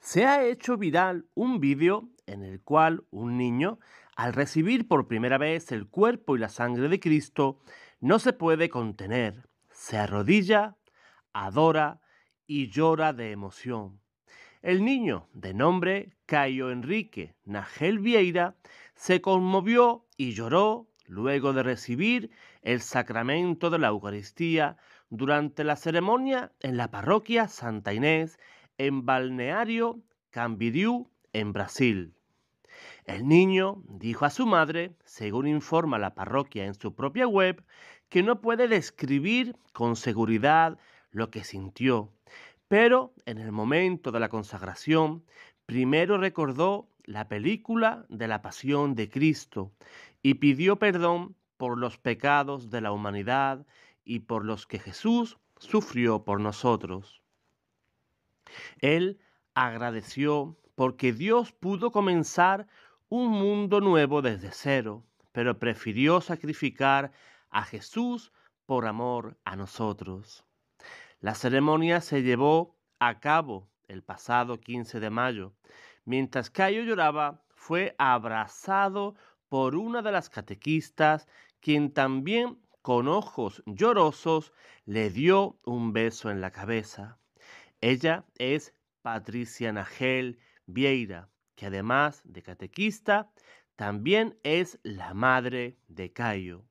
se ha hecho viral un vídeo en el cual un niño, al recibir por primera vez el cuerpo y la sangre de Cristo, no se puede contener, se arrodilla, adora y llora de emoción. El niño, de nombre Cayo Enrique Nagel Vieira, se conmovió y lloró luego de recibir el sacramento de la Eucaristía durante la ceremonia en la parroquia Santa Inés en Balneario Cambiriú, en Brasil. El niño dijo a su madre, según informa la parroquia en su propia web, que no puede describir con seguridad lo que sintió, pero en el momento de la consagración, primero recordó la película de la pasión de Cristo y pidió perdón por los pecados de la humanidad y por los que Jesús sufrió por nosotros. Él agradeció porque Dios pudo comenzar un mundo nuevo desde cero, pero prefirió sacrificar a Jesús por amor a nosotros. La ceremonia se llevó a cabo el pasado 15 de mayo. Mientras Cayo lloraba, fue abrazado por una de las catequistas, quien también con ojos llorosos le dio un beso en la cabeza. Ella es Patricia Nagel Vieira, que además de catequista, también es la madre de Cayo.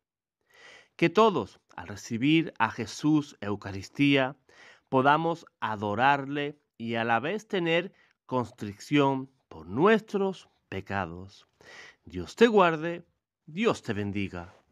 Que todos, al recibir a Jesús Eucaristía, podamos adorarle y a la vez tener constricción por nuestros pecados. Dios te guarde, Dios te bendiga.